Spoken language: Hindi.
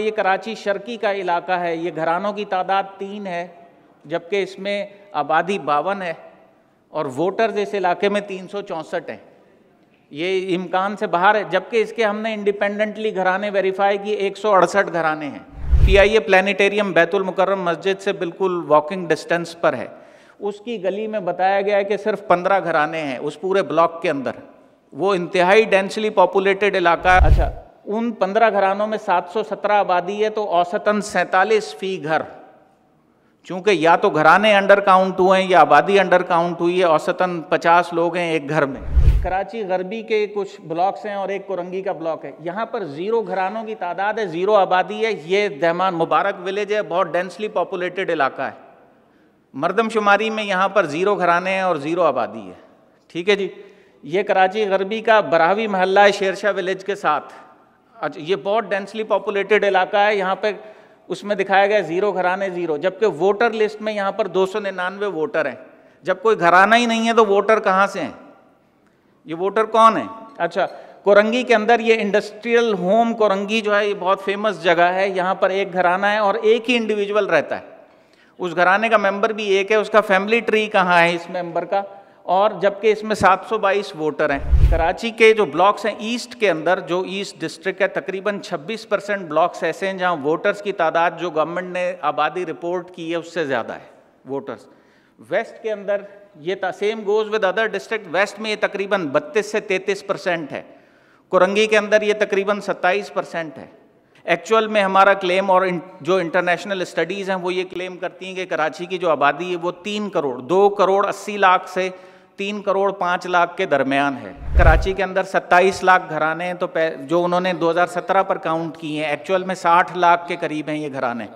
ये कराची शर्की का इलाका है ये घरानों की तादाद तीन है जबकि इसमें आबादी बावन है और वोटर्स इस इलाके में तीन सौ चौंसठ हैं ये इम्कान से बाहर है जबकि इसके हमने इंडिपेंडेंटली घराने वेरीफाई किए एक सौ अड़सठ घराने हैं पी आई ए प्लानिटेरियम बैतुलमकरम मस्जिद से बिल्कुल वॉकिंग डिस्टेंस पर है उसकी गली में बताया गया है कि सिर्फ पंद्रह घराने हैं उस पूरे ब्लॉक के अंदर वो इंतहाई डेंसली पॉपुलेटेड इलाका है अच्छा उन पंद्रह घरानों में 717 आबादी है तो औसतन सैंतालीस फी घर चूंकि या तो घराने अंडर काउंट हुए हैं या आबादी अंडर काउंट हुई है औसतन 50 लोग हैं एक घर में कराची गरबी के कुछ ब्लॉक्स हैं और एक कोरंगी का ब्लॉक है यहाँ पर ज़ीरो घरानों की तादाद है ज़ीरो आबादी है ये दहमान मुबारक विलेज है बहुत डेंसली पॉपुलेटेड इलाका है मरदमशुमारी में यहाँ पर ज़ीरो घराने हैं और ज़ीरो आबादी है ठीक है जी ये कराची गरबी का बरावी महल्ला है शेरशाह विलेज के साथ अच्छा ये बहुत डेंसली पॉपुलेटेड इलाका है यहाँ पे उसमें दिखाया गया ज़ीरो घराने ज़ीरो जबकि वोटर लिस्ट में यहाँ पर दो वोटर हैं जब कोई घराना ही नहीं है तो वोटर कहाँ से हैं ये वोटर कौन है अच्छा कोरंगी के अंदर ये इंडस्ट्रियल होम कोरंगी जो है ये बहुत फेमस जगह है यहाँ पर एक घराना है और एक ही इंडिविजुअल रहता है उस घराने का मेंबर भी एक है उसका फैमिली ट्री कहाँ है इस मेंबर का और जबकि इसमें 722 वोटर हैं कराची के जो ब्लॉक्स हैं ईस्ट के अंदर जो ईस्ट डिस्ट्रिक्ट है तकरीबन 26 परसेंट ब्लॉक्स ऐसे हैं जहां वोटर्स की तादाद जो गवर्नमेंट ने आबादी रिपोर्ट की है उससे ज़्यादा है वोटर्स वेस्ट के अंदर ये same goes with other district west में ये तकरीबन बत्तीस से तैंतीस परसेंट है कुरंगी के अंदर ये तकरीबन सत्ताईस परसेंट है एक्चुअल में हमारा क्लेम और जो इंटरनेशनल स्टडीज़ हैं वो ये क्लेम करती हैं कि कराची की जो आबादी है वो तीन करोड़ दो करोड़ अस्सी लाख से तीन करोड़ पाँच लाख के दरमियान है कराची के अंदर 27 लाख घराने हैं तो जो उन्होंने 2017 पर काउंट किए हैं एक्चुअल में 60 लाख के करीब हैं ये घराने